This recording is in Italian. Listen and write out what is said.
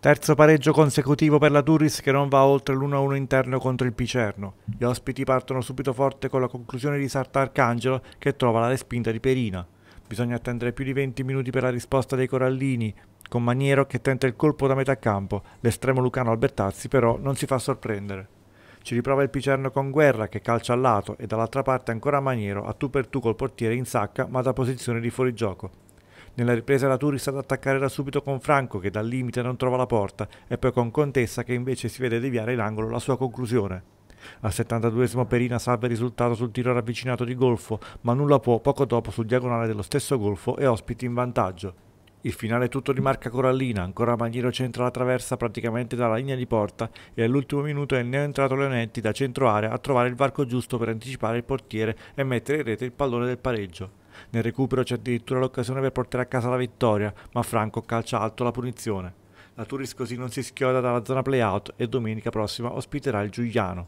Terzo pareggio consecutivo per la Turris che non va oltre l'1-1 interno contro il Picerno. Gli ospiti partono subito forte con la conclusione di Sartarcangelo che trova la respinta di Perina. Bisogna attendere più di 20 minuti per la risposta dei Corallini, con Maniero che tenta il colpo da metà campo. L'estremo lucano Albertazzi però non si fa sorprendere. Ci riprova il Picerno con Guerra che calcia al lato e dall'altra parte ancora Maniero a tu per tu col portiere in sacca ma da posizione di fuorigioco. Nella ripresa la Turis ad attaccare da subito con Franco che dal limite non trova la porta e poi con Contessa che invece si vede deviare in angolo la sua conclusione. Al 72 esimo Perina salva il risultato sul tiro ravvicinato di Golfo, ma nulla può poco dopo sul diagonale dello stesso Golfo e ospiti in vantaggio. Il finale tutto di marca Corallina, ancora Maniero centra la traversa praticamente dalla linea di porta e all'ultimo minuto è neo entrato Leonetti da centro area a trovare il varco giusto per anticipare il portiere e mettere in rete il pallone del pareggio. Nel recupero c'è addirittura l'occasione per portare a casa la vittoria, ma Franco calcia alto la punizione. La Turis così non si schioda dalla zona playout e domenica prossima ospiterà il Giuliano.